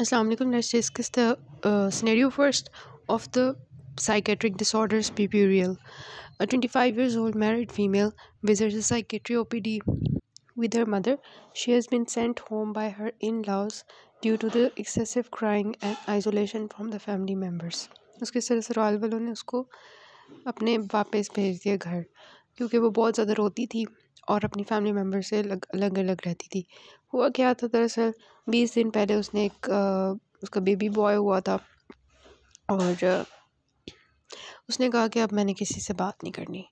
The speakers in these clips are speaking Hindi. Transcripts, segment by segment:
Aslam nurses first of the psychiatric disorders P P real twenty five years old married female visits psychiatry O P D with her mother she has been sent home by her in laws due to the excessive crying and isolation from the family members उसके सिलसिले रॉयल वालों ने उसको अपने वापस भेज दिया घर क्योंकि वो बहुत ज़्यादा रोती थी और अपनी फैमिली मेम्बर से अलग अलग अलग रहती थी हुआ क्या था दरअसल बीस दिन पहले उसने एक उसका बेबी बॉय हुआ था और उसने कहा कि अब मैंने किसी से बात नहीं करनी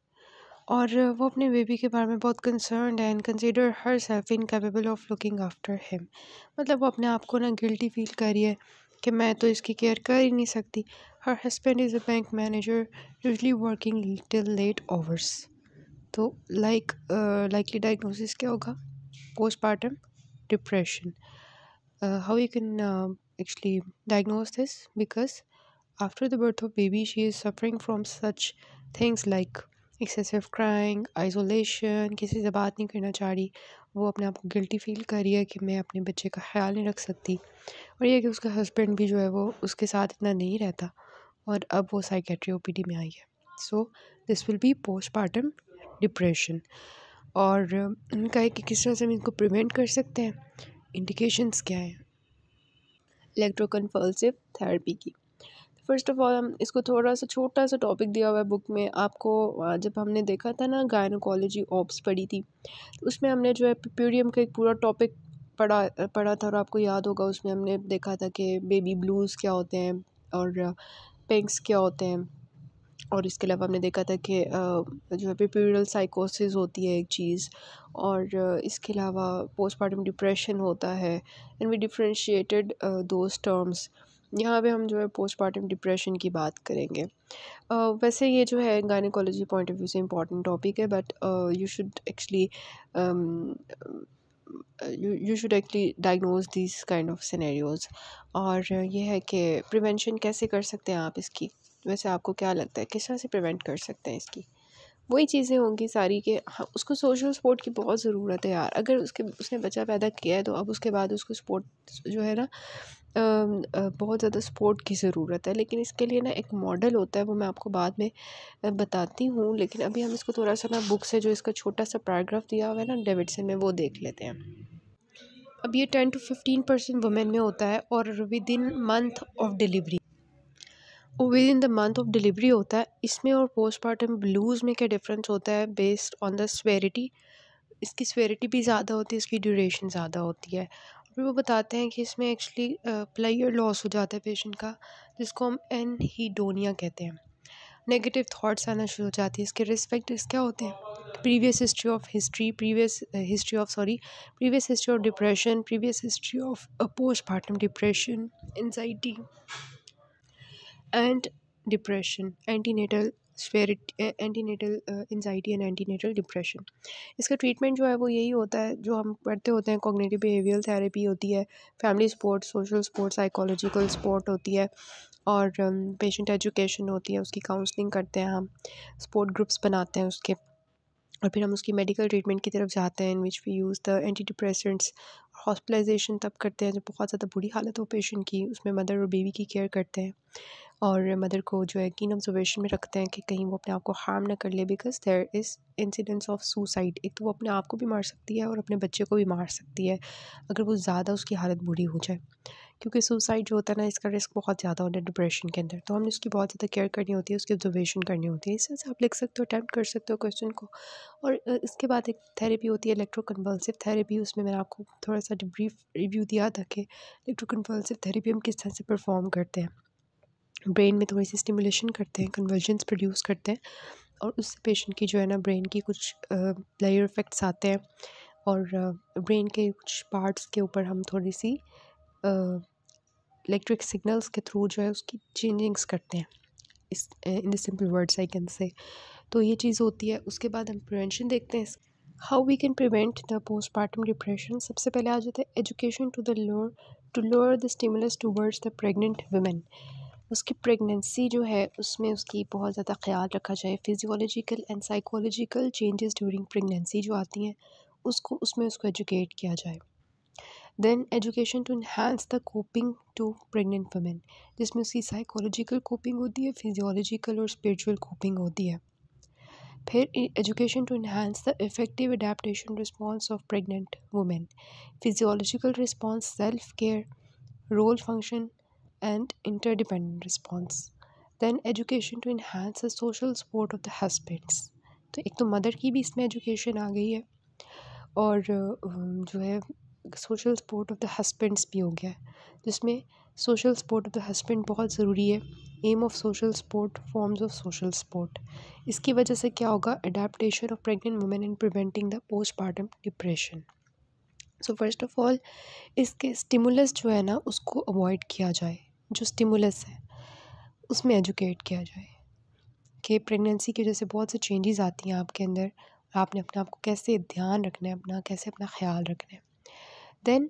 और वो अपने बेबी के बारे में बहुत कंसर्न है and consider herself incapable of looking after him मतलब वो अपने आप को ना गिल्टी फील कर रही है कि मैं तो इसकी केयर कर ही नहीं सकती her husband is a bank manager usually working till late hours तो लाइक लाइकली डायग्नोसिस क्या होगा postpartum depression how you can actually uh, this because after the birth of baby she is suffering from such things like excessive crying isolation किसी से बात नहीं करना चाह रही वो अपने आप को गिल्टी फील कर रही है कि मैं अपने बच्चे का ख्याल नहीं रख सकती और यह कि उसका हस्बैंड भी जो है वो उसके साथ इतना नहीं रहता और अब वो साइकेट्री ओ पी डी में आई है so this will be postpartum depression और उनका है कि किस तरह से हम इनको प्रिवेंट कर सकते हैं इंडिकेशंस क्या है इलेक्ट्रोकन्फल्सिव थेरेपी की फर्स्ट ऑफ ऑल हम इसको थोड़ा सा छोटा सा टॉपिक दिया हुआ है बुक में आपको जब हमने देखा था ना गायनोकोलॉजी ऑप्स पढ़ी थी तो उसमें हमने जो है प्यूरियम का एक पूरा टॉपिक पढ़ा पढ़ा था और आपको याद होगा उसमें हमने देखा था कि बेबी ब्लूज़ क्या होते हैं और पिंक्स क्या होते हैं और इसके अलावा हमने देखा था कि जो है पिप्यूरल साइकोसिस होती है एक चीज़ और इसके अलावा पोस्टमार्टम डिप्रेशन होता है and we differentiated those terms यहाँ पे हम जो है पोस्टमार्टम डिप्रेशन की बात करेंगे uh, वैसे ये जो है गायनिकोलॉजी पॉइंट ऑफ व्यू से इम्पॉर्टेंट टॉपिक है but you should actually you should actually diagnose this kind of scenarios और ये है कि प्रिवेंशन कैसे कर सकते हैं आप इसकी वैसे आपको क्या लगता है किस तरह से प्रिवेंट कर सकते हैं इसकी वही चीज़ें होंगी सारी कि हाँ उसको सोशल सपोर्ट की बहुत ज़रूरत है यार अगर उसके उसने बच्चा पैदा किया है तो अब उसके बाद उसको सपोर्ट जो है ना बहुत ज़्यादा सपोर्ट की ज़रूरत है लेकिन इसके लिए ना एक मॉडल होता है वो मैं आपको बाद में बताती हूँ लेकिन अभी हम इसको थोड़ा सा ना बुक से जो इसका छोटा सा पैराग्राफ दिया हुआ है ना डेविडसन में वो देख लेते हैं अब ये ten to fifteen percent women में होता है और within month of delivery within the month of delivery होता है इसमें और पोस्टमार्टम ब्लूज़ में क्या डिफरेंस होता है बेस्ड ऑन द स्वेरिटी इसकी स्वेरिटी भी ज़्यादा होती है इसकी ड्यूरेशन ज़्यादा होती है और फिर वो बताते हैं कि इसमें एक्चुअली प्लेयर लॉस हो जाता है पेशेंट का जिसको हम एन हीडोनिया कहते हैं नेगेटिव थाट्स आना शुरू हो जाती है इसके रिस्पेक्ट क्या होते हैं previous history of history previous history of sorry previous history of depression previous history of postpartum depression anxiety and depression antenatal spirit antenatal anxiety and antenatal depression इसका ट्रीटमेंट जो है वो यही होता है जो हम पढ़ते होते हैं कॉग्नेटिव बिहेवियल थेरेपी होती है family support social support psychological support होती है और पेशेंट um, एजुकेशन होती है उसकी काउंसलिंग करते हैं हम सपोर्ट ग्रुप्स बनाते हैं उसके और फिर हम उसकी मेडिकल ट्रीटमेंट की तरफ जाते हैं in which we use the antidepressants hospitalisation तब करते हैं जब बहुत ज़्यादा बुरी हालत हो पेशेंट की उसमें मदर और बेबी की केयर करते हैं और मदर को जो है कीन ऑब्जर्वेशन में रखते हैं कि कहीं वो अपने आप को हार्म ना कर ले because there is incidence of suicide एक तो वो अपने आप को भी मार सकती है और अपने बच्चे को भी मार सकती है अगर वो ज़्यादा उसकी हालत बुरी हो जाए क्योंकि सुसाइड जो होता है ना इसका रिस्क बहुत ज़्यादा होता है डिप्रेशन के अंदर तो हमने उसकी बहुत ज़्यादा केयर करनी होती है उसकी ऑब्जर्वेशन करनी होती है इस तरह से आप लिख सकते हो अटैम्प्ट कर सकते हो क्वेश्चन को और इसके बाद एक थेरेपी होती है इलेक्ट्रोकन्वल्सिव थेरेपी उसमें मैंने आपको थोड़ा सा ब्रीफ रिव्यू दिया था कि इलेक्ट्रोकन्वल्सिव थेरेपी हम किस तरह से परफॉर्म करते हैं ब्रेन में थोड़ी सी स्टिमुलेशन करते हैं कन्वर्जेंस प्रोड्यूस करते हैं और उससे पेशेंट की जो है ना ब्रेन की कुछ लेयर इफ़ेक्ट्स आते हैं और ब्रेन के कुछ पार्ट्स के ऊपर हम थोड़ी सी इलेक्ट्रिक सिग्नल्स के थ्रू जो है उसकी चेंजिंग्स करते हैं इस in the simple words I can say तो ये चीज़ होती है उसके बाद हम प्रिवेंशन देखते हैं how we can prevent the postpartum depression सबसे पहले आ जाता है education to the lower to lower the stimulus towards the pregnant women उसकी प्रेगनेंसी जो है उसमें उसकी बहुत ज़्यादा ख्याल रखा जाए physiological and psychological changes during pregnancy जो आती हैं उसको उसमें उसको एजुकेट किया जाए then education to enhance the coping to pregnant women जिसमें उसकी साइकोलॉजिकल कोपिंग होती है फिजियोलॉजिकल और स्पिरिचुअल कोपिंग होती है फिर education to enhance the effective adaptation response of pregnant women physiological response self care role function and interdependent response then education to enhance the social support of the husbands तो एक तो मदर की भी इसमें एजुकेशन आ गई है और जो है social support of the husbands भी हो गया है जिसमें social support of the husband बहुत ज़रूरी है aim of social support forms of social support इसकी वजह से क्या होगा adaptation of pregnant women in preventing the postpartum depression so first of all इसके स्टिमुलस जो है ना उसको अवॉइड किया जाए जो स्टिमुलस है उसमें एजुकेट किया जाए कि प्रेगनेंसी की वजह से बहुत से चेंजेस आती हैं आपके अंदर आपने अपने आप को कैसे ध्यान रखना है अपना कैसे अपना ख्याल रखना है देन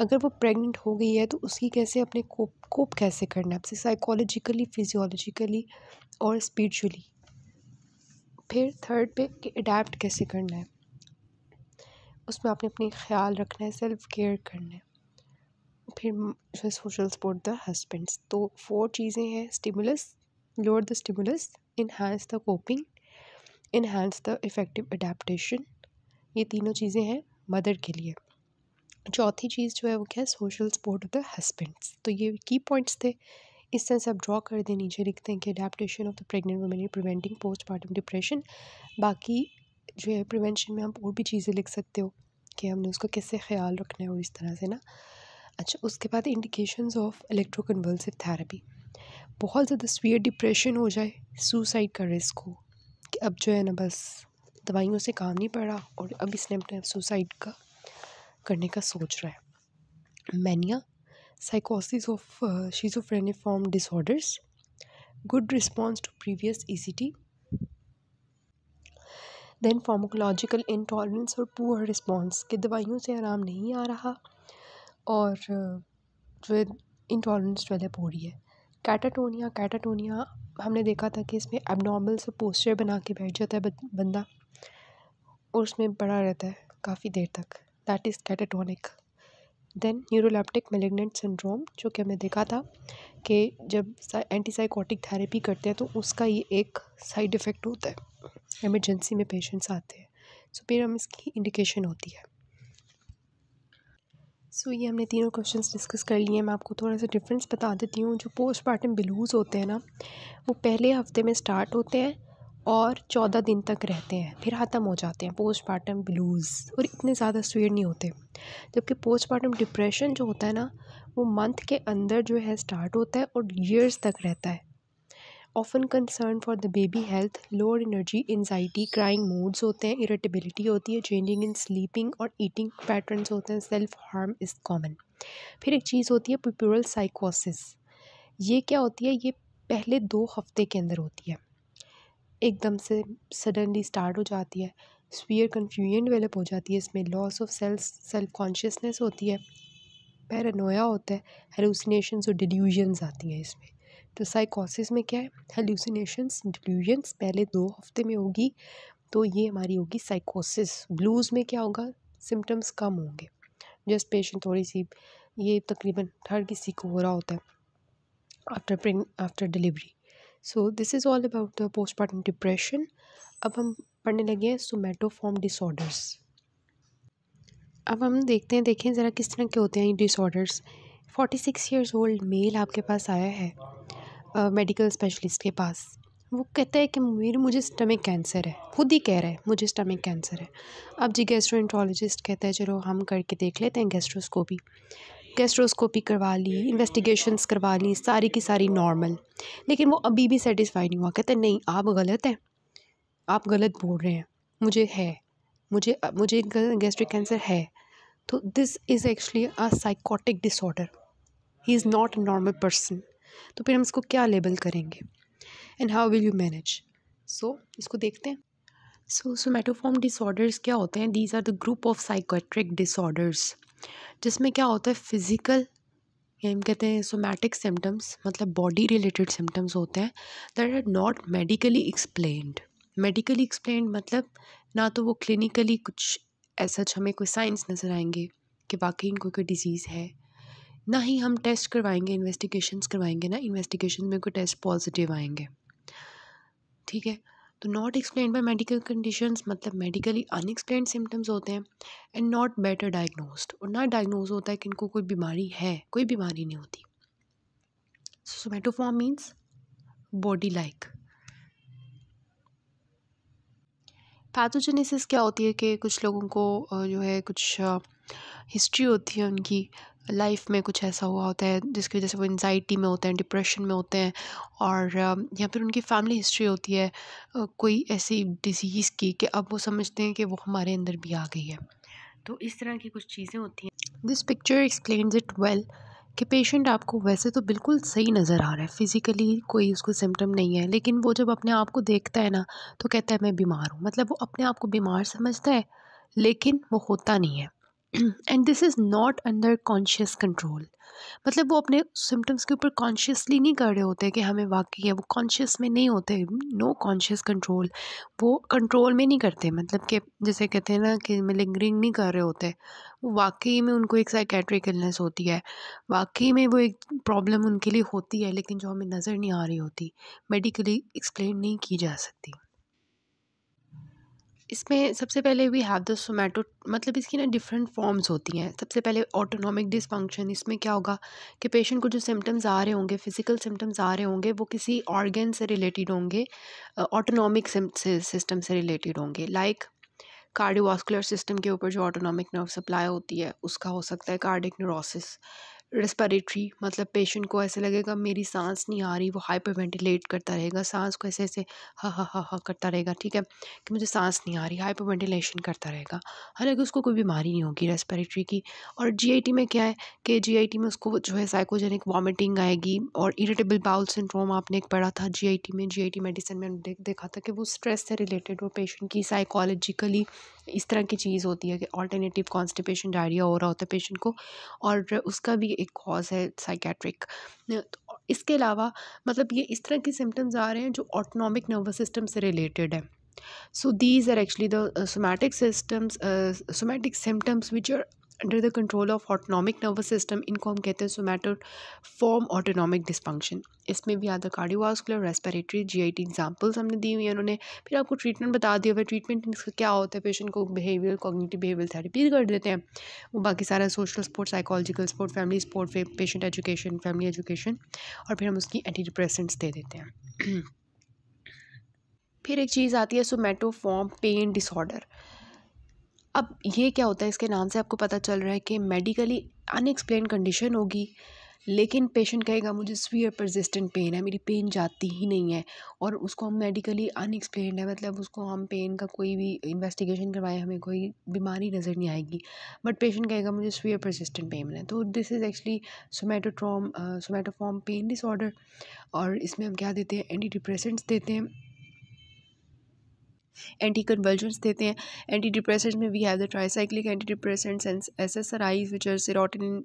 अगर वो प्रेग्नेंट हो गई है तो उसकी कैसे अपने कोप कोप कैसे करना है आपसे साइकोलॉजिकली फिजियोलॉजिकली और स्पिरिचुअली फिर थर्ड पे कि अडेप्ट कैसे करना है उसमें आपने अपने ख्याल रखना है सेल्फ केयर करना है फिर सोशल सपोर्ट द हस्बेंड्स तो फोर चीज़ें हैं stimulus lower the stimulus enhance the coping enhance the effective adaptation ये तीनों चीज़ें हैं मदर के लिए चौथी चीज़ जो है वो क्या है social support of the husbands तो ये की पॉइंट्स थे इस तरह से आप ड्रॉ कर दें नीचे लिखते हैं कि adaptation of the pregnant women in preventing postpartum depression बाकी जो है प्रिवेंशन में आप और भी चीज़ें लिख सकते हो कि हमने उसका कैसे ख्याल रखना है और इस तरह से ना अच्छा उसके बाद इंडिकेशन ऑफ इलेक्ट्रोकन्वल्सिव थेरेपी बहुत ज़्यादा स्वीयर डिप्रेशन हो जाए सुसाइड का रिस्क हो कि अब जो है ना बस दवाइयों से काम नहीं पड़ रहा और अब इसने अपने सुसाइड का करने का सोच रहा है मैनिया साइकोसिस of schizophreniform disorders good response to previous E C T then pharmacological intolerance और पुअर रिस्पॉन्स कि दवाइयों से आराम नहीं आ रहा और जो इंटॉलरेंस डेवलप हो रही है कैटाटोनिया कैटाटोनिया हमने देखा था कि इसमें एबनॉर्मल से पोस्चर बना के बैठ जाता है बंदा और उसमें पड़ा रहता है काफ़ी देर तक that is catatonic then neuroleptic malignant syndrome जो कि हमने देखा था कि जब एंटीसाइकोटिक थेरेपी करते हैं तो उसका ये एक साइड इफ़ेक्ट होता है एमरजेंसी में पेशेंट्स आते हैं सो फिर हम इसकी इंडिकेशन होती है सो so, ये हमने तीनों क्वेश्चंस डिस्कस कर लिए हैं मैं आपको थोड़ा सा डिफरेंस बता देती हूँ जो पोस्टमार्टम बिलूज़ होते हैं ना वो पहले हफ्ते में स्टार्ट होते हैं और चौदह दिन तक रहते हैं फिर ख़त्म हो जाते हैं पोस्टमार्टम ब्लूज़ और इतने ज़्यादा स्वेयर नहीं होते जबकि पोस्टमार्टम डिप्रेशन जो होता है ना वो मंथ के अंदर जो है स्टार्ट होता है और ईयर्स तक रहता है often concern for the baby health lower energy anxiety crying moods होते हैं इरेटेबिलिटी होती है चेंजिंग इन स्लीपिंग और ईटिंग पैटर्नस होते हैं सेल्फ हार्म इज़ कॉमन फिर एक चीज़ होती है पिप्यूरल साइकोसिस ये क्या होती है ये पहले दो हफ्ते के अंदर होती है एकदम से सडनली स्टार्ट हो जाती है स्वीयर कन्फ्यूजन डेवलप हो जाती है इसमें loss of self self consciousness होती है पैरानोया होता है हेलूसिनेशंस और डिल्यूजन्स आती हैं इसमें तो साइकोसिस में क्या है हेलूसिनेशंस डिल्यूजन्स पहले दो हफ्ते में होगी तो ये हमारी होगी साइकोसिस ब्लूज़ में क्या होगा सिम्टम्स कम होंगे जस्ट पेशेंट थोड़ी सी ये तकरीबन हर किसी को हो रहा होता है after preg after delivery so this is all about the postpartum depression अब हम पढ़ने लगे हैं सोमेटोफॉर्म डिसऑर्डर्स अब हम देखते हैं देखें ज़रा किस तरह के होते हैं ये disorders forty six years old male आपके पास आया है मेडिकल स्पेशलिस्ट के पास वो कहता है कि मेरे मुझे स्टमक कैंसर है खुद ही कह रहा है मुझे स्टमक कैंसर है अब जी गैस्ट्रोएंट्रोलॉजिस्ट कहता है चलो हम करके देख लेते हैं गैस्ट्रोस्कोपी गैस्ट्रोस्कोपी करवा ली इन्वेस्टिगेशंस करवा ली सारी की सारी नॉर्मल लेकिन वो अभी भी सेटिस्फाई नहीं हुआ कहते नहीं आप गलत हैं आप गलत बोल रहे हैं मुझे है मुझे मुझे गैस्ट्रिक कैंसर है तो this is actually a psychotic disorder he is not a normal person तो फिर हम इसको क्या लेबल करेंगे and how will you manage so इसको देखते हैं सो सोमेटोफॉर्म डिसऑर्डर्स क्या होते हैं these are the group of psychiatric disorders जिसमें क्या होता है फ़िज़िकल हम कहते हैं सोमैटिक सिम्टम्स मतलब बॉडी रिलेटेड सिम्टम्स होते हैं that are not medically explained medically explained मतलब ना तो वो क्लिनिकली कुछ ऐसा हमें कोई साइंस नज़र आएंगे कि वाकई इनको कोई डिज़ीज़ है ना ही हम टेस्ट करवाएंगे इन्वेस्टिगेशंस करवाएंगे ना इन्वेस्टिगेशन में कोई टेस्ट पॉजिटिव आएंगे ठीक है तो not explain by medical condition मतलब मेडिकली अनएक्सप्लेन सिम्टम्स होते हैं एंड नॉट बेटर डायग्नोस्ड और ना डायग्नोज होता है कि इनको कोई बीमारी है कोई बीमारी नहीं होती somatoform means body like pathogenesis क्या होती है कि कुछ लोगों को जो है कुछ हिस्ट्री होती है उनकी लाइफ में कुछ ऐसा हुआ होता है जिसकी वजह से वो एनजाइटी में होते हैं डिप्रेशन में होते हैं और या फिर उनकी फैमिली हिस्ट्री होती है कोई ऐसी डिज़ीज़ की कि अब वो समझते हैं कि वो हमारे अंदर भी आ गई है तो इस तरह की कुछ चीज़ें होती हैं this picture explain it well कि पेशेंट आपको वैसे तो बिल्कुल सही नज़र आ रहा है फिज़िकली कोई उसको सिम्टम नहीं है लेकिन वो जब अपने आप को देखता है ना तो कहता है मैं बीमार हूँ मतलब वो अपने आप को बीमार समझता है लेकिन वो होता नहीं है and this is not under conscious control मतलब वो अपने सिम्टम्स के ऊपर कॉन्शियसली नहीं कर रहे होते कि हमें वाकई है वो कॉन्शियस में नहीं होते नो कॉन्शियस कंट्रोल वो कंट्रोल में नहीं करते मतलब कि जैसे कहते हैं ना कि लिंगरिंग नहीं कर रहे होते वो वाकई में उनको एक साइकेट्रिक इलनेस होती है वाकई में वो एक प्रॉब्लम उनके लिए होती है लेकिन जो हमें नज़र नहीं आ रही होती मेडिकली एक्सप्लेन नहीं की जा सकती इसमें सबसे पहले वी हैव द सोमेटो मतलब इसकी ना डिफरेंट फॉर्म्स होती हैं सबसे पहले ऑटोनॉमिक डिसफंक्शन इसमें क्या होगा कि पेशेंट को जो सिम्टम्स आ रहे होंगे फिजिकल सिम्टम्स आ रहे होंगे वो किसी ऑर्गन से रिलेटेड होंगे ऑटोनॉमिक सिस्टम से रिलेटेड होंगे लाइक कार्डियोवास्कुलर सिस्टम के ऊपर जो ऑटोनॉमिक नर्व सप्लाई होती है उसका हो सकता है कार्डिक न्यूरोसिस रेस्परेटरी मतलब पेशेंट को ऐसे लगेगा मेरी सांस नहीं आ रही वो हाइपर वेंटिलेट करता रहेगा सांस को ऐसे ऐसे हा हा हा हा करता रहेगा ठीक है कि मुझे सांस नहीं आ रही हाइपर वेंटिलेशन करता रहेगा हालांकि उसको कोई बीमारी नहीं होगी रेस्परेटरी की और जीआईटी में क्या है कि जीआईटी में उसको जो है साइकोजेनिक वॉमिटिंग आएगी और इरिटेबल बाउल सिंड्रोम आपने एक पढ़ा था जी में जी मेडिसिन में देखा था कि वो स्ट्रेस से रिलेटेड वो पेशेंट की साइकोलॉजिकली इस तरह की चीज़ होती है कि ऑल्टरनेटिव कॉन्स्टिपेशन डायरिया हो रहा होता है पेशेंट को और उसका भी एक कॉज है साइकेट्रिक तो इसके अलावा मतलब ये इस तरह के सिम्टम्स आ रहे हैं जो ऑटोनॉमिक नर्वस सिस्टम से रिलेटेड है so these are actually the somatic systems somatic symptoms which are under the control of autonomic nervous system इनको हम कहते हैं सोमैटो फॉर्म ऑटोनॉमिक डिस्फंक्शन इसमें भी आधा cardiovascular respiratory G I T examples हमने दी हुई है उन्होंने फिर आपको ट्रीटमेंट बता दिया हुआ ट्रीटमेंट इसका क्या होता है पेशेंट को बिहेवियर कॉग्निटिव बिहेवियर थेरेपी कर देते हैं वो बाकी सारा social support psychological support family support patient education family education और फिर हम उसकी एंटी डिप्रेसेंट्स दे देते हैं फिर एक चीज़ आती है सोमैटो फॉर्म पेन डिसऑर्डर अब ये क्या होता है इसके नाम से आपको पता चल रहा है कि मेडिकली अनएक्सप्लेन कंडीशन होगी लेकिन पेशेंट कहेगा मुझे स्वीयर परजिस्टेंट पेन है मेरी पेन जाती ही नहीं है और उसको हम मेडिकली अनएक्सप्लेन है मतलब उसको हम पेन का कोई भी इन्वेस्टिगेशन करवाएं हमें कोई बीमारी नज़र नहीं आएगी बट पेशेंट कहेगा मुझे स्वीयर परजिस्टेंट पेन है तो this is actually somatotrom somatoform pain disorder और इसमें हम क्या देते हैं एंटी डिप्रेसेंट्स देते हैं एंटी कन्वर्जेंट्स देते हैं एंटी डिप्रेसेंट में we have the tricyclic antidepressants and S S R Is which are serotonin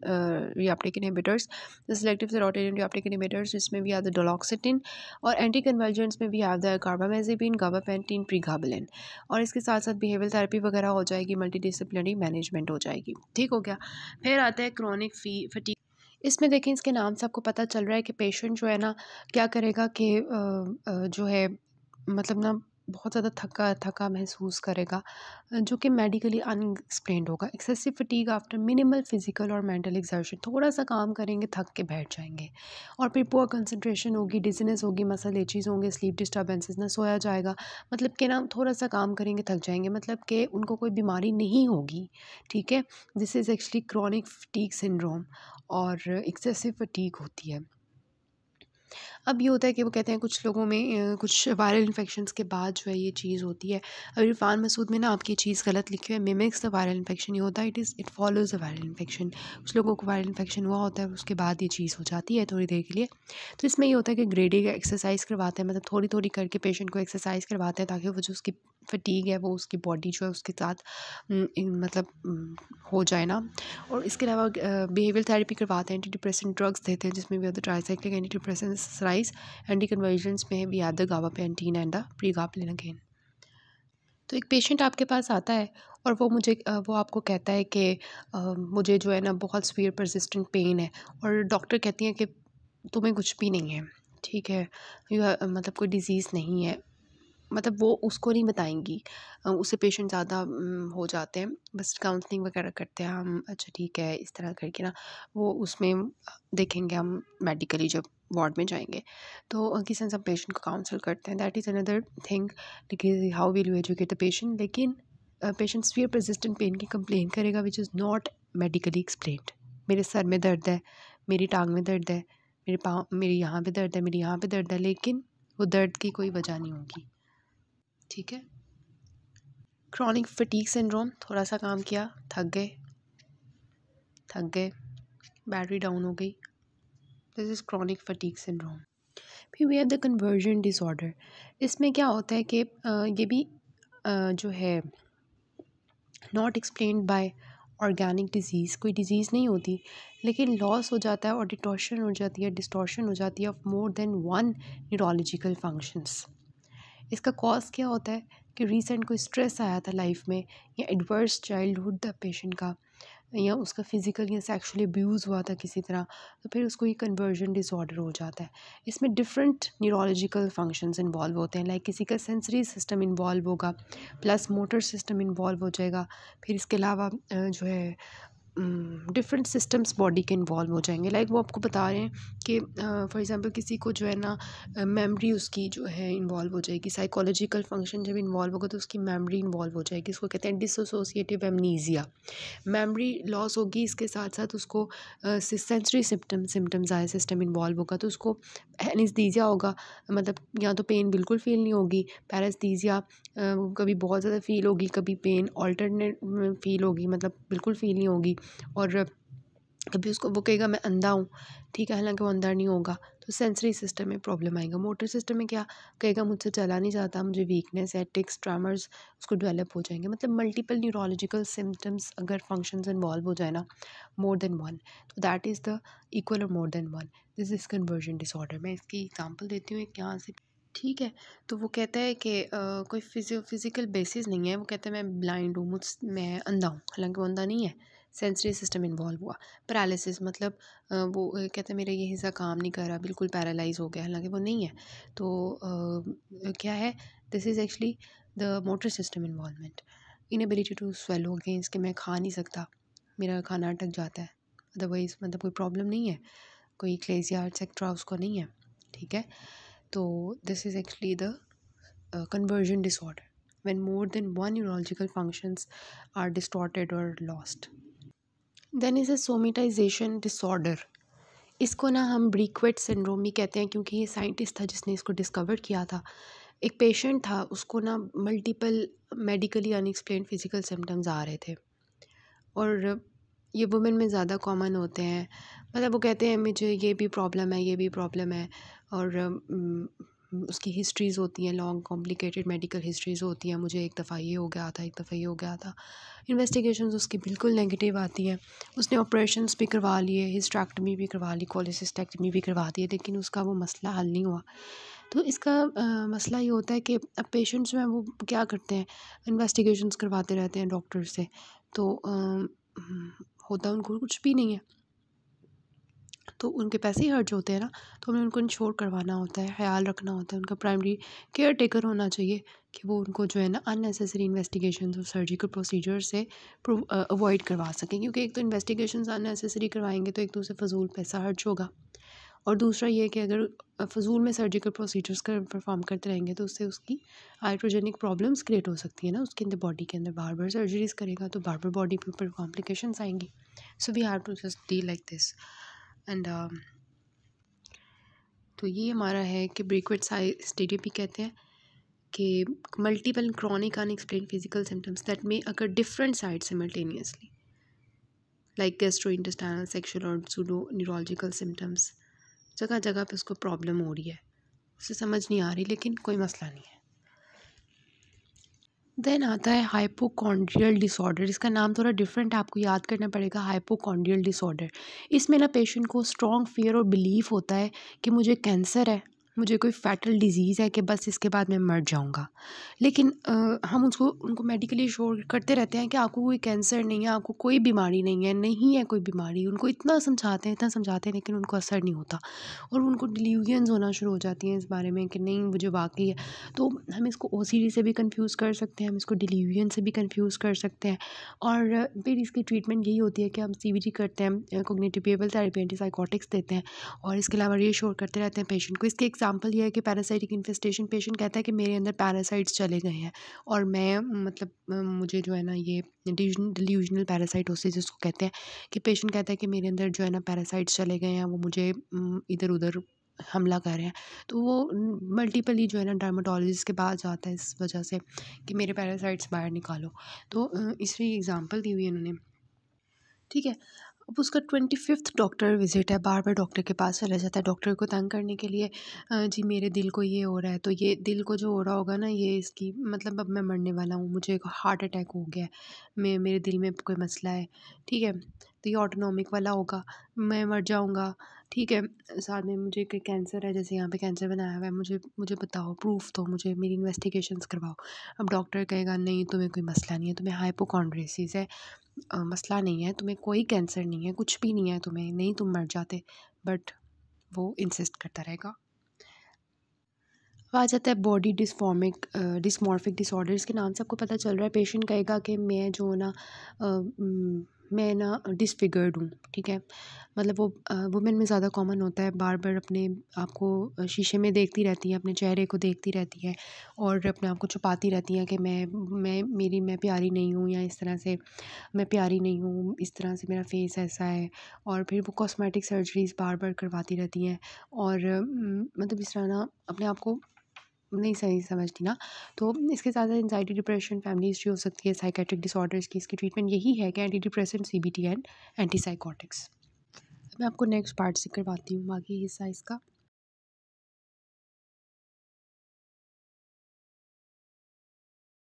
reuptake inhibitors the selective serotonin reuptake inhibitors जिसमें वी हैव द डोलॉक्सिटिन और एंटी कन्वर्जेंट्स में we have the carbamazepine gabapentin pregabalin और इसके साथ साथ बिहेवियर थेरेपी वगैरह हो जाएगी मल्टी डिसिप्लिनरी मैनेजमेंट हो जाएगी ठीक हो गया फिर आता है क्रॉनिक फी फटीक इसमें देखें इसके नाम से आपको पता चल रहा है कि पेशेंट जो है ना क्या करेगा कि uh, uh, जो है मतलब ना बहुत ज़्यादा थका थका महसूस करेगा जो कि मेडिकली अनएक्सप्लेंड होगा excessive fatigue after minimal physical और मेंटल एक्सर्शन थोड़ा सा काम करेंगे थक के बैठ जाएंगे और फिर पोअर कंसंट्रेशन होगी डिजीनेस होगी मसल एचीज होंगे स्लीप डिस्टर्बेंसेस ना सोया जाएगा मतलब कि ना थोड़ा सा काम करेंगे थक जाएंगे मतलब कि उनको कोई बीमारी नहीं होगी ठीक है this is actually chronic fatigue syndrome और एक्सेसिव फटीक होती है अब ये होता है कि वो कहते हैं कुछ लोगों में कुछ वायरल इन्फेक्शन के बाद जो है ये चीज़ होती है अब इरफान मसूद में ना आपकी चीज़ गलत लिखी है मिमिक्स द वायरल इन्फेक्शन ये होता है it is it follows the viral infection कुछ लोगों को वायरल इन्फेक्शन हुआ होता है उसके बाद ये चीज़ हो जाती है थोड़ी देर के लिए तो इसमें यह होता है कि ग्रेडिंग एक्सरसाइज करवाते हैं मतलब थोड़ी थोड़ी करके पेशेंट को एक्सरसाइज करवाते हैं ताकि वो जो उसकी फटीग है वो उसकी बॉडी जो है उसके साथ मतलब हो जाए ना और इसके अलावा बिहेवियर थेरेपी करवाते हैं एंटी डिप्रेसेंट ड्रग्स देते हैं जिसमें भी other the tricyclic anti exercise anticonvulsant में we are the gabapentin and the pre लेना अगेन तो एक पेशेंट आपके पास आता है और वो मुझे वो आपको कहता है कि मुझे जो है ना बहुत स्वीर परसिस्टेंट पेन है और डॉक्टर कहती हैं कि तुम्हें कुछ भी नहीं है ठीक है यू मतलब कोई डिज़ीज़ नहीं है मतलब वो उसको नहीं बताएंगी उससे पेशेंट ज़्यादा हो जाते हैं बस काउंसलिंग वगैरह करते हैं हम अच्छा ठीक है इस तरह करके ना वो उसमें देखेंगे हम मेडिकली जब वार्ड में जाएंगे तो किसी हम पेशेंट को काउंसिल करते हैं that is another thing how will you educate the patient लेकिन पेशेंट स्वीयर प्रजिस्टेंट पेन की कंप्लेन करेगा which is not medically explained मेरे सर में दर्द है मेरी टांग में दर्द है मेरे पाँव मेरे यहाँ पे दर्द है मेरे यहाँ पे दर्द है लेकिन वो दर्द की कोई वजह नहीं होगी ठीक है क्रॉनिक फटीक सिंड्रोम थोड़ा सा काम किया थक गए थक गए बैटरी डाउन हो गई this is chronic fatigue syndrome फिर we have the conversion disorder इसमें क्या होता है कि ये भी जो है not explain by organic disease कोई डिजीज़ नहीं होती लेकिन लॉस हो जाता है और डिटोशन हो जाती है डिस्टोशन हो जाती है of more than one neurological functions इसका कॉज क्या होता है कि रिसेंट कोई स्ट्रेस आया था लाइफ में या एडवर्स चाइल्डहुड था पेशेंट का या उसका फिज़िकल या सेक्सुअली अब्यूज़ हुआ था किसी तरह तो फिर उसको ये कन्वर्जन डिसऑर्डर हो जाता है इसमें डिफरेंट न्यूरोलॉजिकल फंक्शंस इन्वॉल्व होते हैं लाइक किसी का सेंसरी सिस्टम इन्वॉल्व होगा प्लस मोटर सिस्टम इन्वॉल्व हो जाएगा फिर इसके अलावा जो है डिफरेंट सिस्टम्स बॉडी के इन्वॉल्व हो जाएंगे लाइक like वो आपको बता रहे हैं कि फॉर एग्जांपल किसी को जो है ना मेमोरी उसकी जो है इन्वॉल्व हो जाएगी साइकोलॉजिकल फंक्शन जब इन्वॉल्व होगा तो उसकी मेमोरी इन्वॉल्व हो जाएगी इसको कहते हैं डिसोसिएटिव एमनीजिया मेमोरी लॉस होगी इसके साथ साथ उसको सेंसरी सिम्टम सिम्टम्स आए सिस्टम इन्वॉल्व होगा तो उसको एनिस्थीजिया होगा मतलब या तो पेन बिल्कुल फील नहीं होगी पैरास्थीजिया कभी बहुत ज़्यादा फील होगी कभी पेन ऑल्टरनेट फील होगी मतलब बिल्कुल फील नहीं होगी और कभी उसको वो कहेगा मैं अंधा हूँ ठीक है हालांकि वो अंधा नहीं होगा तो सेंसरी सिस्टम में प्रॉब्लम आएगा मोटर सिस्टम में क्या कहेगा मुझसे चला नहीं जाता मुझे वीकनेस है टिक्स ट्रामर्स उसको डेवलप हो जाएंगे मतलब मल्टीपल न्यूरोलॉजिकल सिम्टम्स अगर फंक्शंस इन्वॉल्व हो जाए ना मोर देन वन तो दैट इज़ द इक्वल और more than one this is conversion disorder मैं इसकी एग्जाम्पल देती हूँ एक यहाँ से ठीक है तो वो कहता है कि कोई फिजिकल बेसिस नहीं है वो कहता है मैं ब्लाइंड हूँ मुझ मैं अंधा हूँ हालांकि वो अंधा नहीं है सेंसरी सिस्टम इन्वॉल्व हुआ पैरालिसिस मतलब वो कहते हैं मेरा ये हिस्सा काम नहीं कर रहा बिल्कुल पैरालाइज हो गया हालांकि वो नहीं है तो क्या है this is actually the motor system involvement inability to swallow हो गए इसके मैं खा नहीं सकता मेरा खाना अटक जाता है अदरवाइज़ मतलब कोई प्रॉब्लम नहीं है कोई क्लेजिया एक्सेट्रा उसको नहीं है ठीक है तो this is actually the conversion disorder when more than one neurological functions are distorted और lost then is a somatisation disorder इसको ना हम ब्रिक्वेट सिंड्रोम भी कहते हैं क्योंकि ये साइंटिस्ट था जिसने इसको डिस्कवर किया था एक पेशेंट था उसको ना multiple medically unexplain physical symptoms आ रहे थे और ये वुमेन में ज़्यादा कॉमन होते हैं मतलब वो कहते हैं मुझे ये भी प्रॉब्लम है ये भी प्रॉब्लम है और उसकी हिस्ट्रीज़ होती हैं लॉन्ग कॉम्प्लिकेटेड मेडिकल हिस्ट्रीज़ होती हैं मुझे एक दफ़ा ये हो गया था एक दफ़ा ये हो गया था इन्वेस्टिगेशन उसकी बिल्कुल नेगेटिव आती हैं उसने ऑपरेशन भी करवा लिए हिस्ट्रैक्टमी भी करवा ली कोलिसिस्टैक्टमी भी करवा दी लेकिन उसका वो मसला हल नहीं हुआ तो इसका आ, मसला ये होता है कि अब पेशेंट्स जो हैं वो क्या करते हैं इन्वेस्टिगेशन करवाते रहते हैं डॉक्टर से तो आ, होता उनको कुछ भी नहीं है तो उनके पैसे ही हर्ज होते हैं ना तो हमें उनको इंश्योर करवाना होता है ख्याल रखना होता है उनका प्राइमरी केयर टेकर होना चाहिए कि वो उनको जो है ना अननेसेसरी इन्वेस्टिगेशन और सर्जिकल प्रोसीजर से अवॉइड करवा सकें क्योंकि एक तो इन्वेस्टिगेशन अननेसेसरी करवाएंगे तो एक तो उसे फजूल पैसा हर्ज होगा और दूसरा ये कि अगर फजूल में सर्जिकल प्रोसीजर्स कर परफॉर्म करते रहेंगे तो उससे उसकी हाइड्रोजेनिक प्रॉब्लम्स क्रिएट हो सकती है ना उसके अंदर बॉडी के अंदर बार बार सर्जरीज करेगा तो बार बार बॉडी के ऊपर कॉम्प्लिकेशंस आएंगी so we have to just D like this and um, तो ये हमारा है कि ब्रिकवेट स्टेडियम भी कहते हैं कि multiple chronic unexplained physical symptoms that may अगर different side simultaneously like gastro intestinal sexual और सूडो न्यूरोलॉजिकल सिम्टम्स जगह जगह पे उसको प्रॉब्लम हो रही है उसे समझ नहीं आ रही लेकिन कोई मसला नहीं है देन आता है हाइपोकॉन्ड्रियल डिसऑर्डर इसका नाम थोड़ा डिफरेंट है आपको याद करना पड़ेगा हाइपोकॉन्ड्रियल डिसऑर्डर इसमें ना पेशेंट को स्ट्रॉन्ग फियर और बिलीव होता है कि मुझे कैंसर है मुझे कोई फैटल डिज़ीज़ है कि बस इसके बाद मैं मर जाऊँगा लेकिन आ, हम उसको उनको मेडिकली शोर करते रहते हैं कि आपको कोई कैंसर नहीं है आपको कोई बीमारी नहीं है नहीं है कोई बीमारी उनको इतना समझाते हैं इतना समझाते हैं लेकिन उनको असर नहीं होता और उनको डिलीवियंस होना शुरू हो जाती हैं इस बारे में कि नहीं मुझे वाकई है तो हम इसको ओ से भी कन्फ्यूज़ कर सकते हैं हम इसको डिलीवियन से भी कन्फ्यूज़ कर सकते हैं और फिर इसकी ट्रीटमेंट यही होती है कि हम सी करते हैं कोग्नेटिवेबल थेरेपी एंटीसाइकोटिक्स देते हैं और इसके अलावा ये शोर करते रहते हैं पेशेंट को इसके एक एग्जांपल ये है कि पैरासाइटिक इन्फेस्टेशन पेशेंट कहता है कि मेरे अंदर पैरासाइट्स चले गए हैं और मैं मतलब मुझे जो है ना ये डिल्यूजनल पैरासाइटोसिस जिसको कहते हैं कि पेशेंट कहता है कि मेरे अंदर जो है ना पैरासाइट्स चले गए हैं वो मुझे इधर उधर हमला कर रहे हैं तो वो मल्टीपली जो है ना डर्माटोलॉजिस्ट के पास जाता है इस वजह से कि मेरे पैरासाइट्स बाहर निकालो तो इसलिए एग्ज़ाम्पल दी हुई है उन्होंने ठीक है अब उसका ट्वेंटी फिफ्थ डॉक्टर विज़िट है बार बार डॉक्टर के पास चला जाता है डॉक्टर को तंग करने के लिए जी मेरे दिल को ये हो रहा है तो ये दिल को जो हो रहा होगा ना ये इसकी मतलब अब मैं मरने वाला हूँ मुझे एक हार्ट अटैक हो गया है मे मेरे दिल में कोई मसला है ठीक है तो ये ऑटोनॉमिक वाला होगा मैं मर जाऊँगा ठीक है साथ में मुझे कि कैंसर है जैसे यहाँ पे कैंसर बनाया हुआ है मुझे मुझे बताओ प्रूफ दो मुझे मेरी इन्वेस्टिगेशन करवाओ अब डॉक्टर कहेगा नहीं तुम्हें कोई मसला नहीं है तुम्हें हाइपोकॉन्ड्रेसिस है आ, मसला नहीं है तुम्हें कोई कैंसर नहीं है कुछ भी नहीं है तुम्हें नहीं तुम मर जाते बट वो इंसिस्ट करता रहेगा आ जाता है बॉडी डिसफॉर्मिक डिसमॉर्फिक डिसऑर्डर्स के नाम से आपको पता चल रहा है पेशेंट कहेगा कि मैं जो ना मैं ना डिसफिगर्ड हूँ ठीक है मतलब वो वुमेन में ज़्यादा कॉमन होता है बार बार अपने आप को शीशे में देखती रहती है अपने चेहरे को देखती रहती है और अपने आप को छुपाती रहती हैं कि मैं मैं मेरी मैं प्यारी नहीं हूँ या इस तरह से मैं प्यारी नहीं हूँ इस तरह से मेरा फेस ऐसा है और फिर वो कॉस्मेटिक सर्जरीज बार बार करवाती रहती हैं और मतलब इस तरह ना अपने आप को नहीं सही समझती ना तो इसके साथ साथ एनजाइटी डिप्रेशन फैमिली हिस्ट्री हो सकती है साइकेट्रिक डिसऑर्डर्स की इसकी ट्रीटमेंट यही है कि anti depression C B T and anti psychotics मैं आपको नेक्स्ट पार्ट से करवाती हूँ बाकी हिस्सा इसका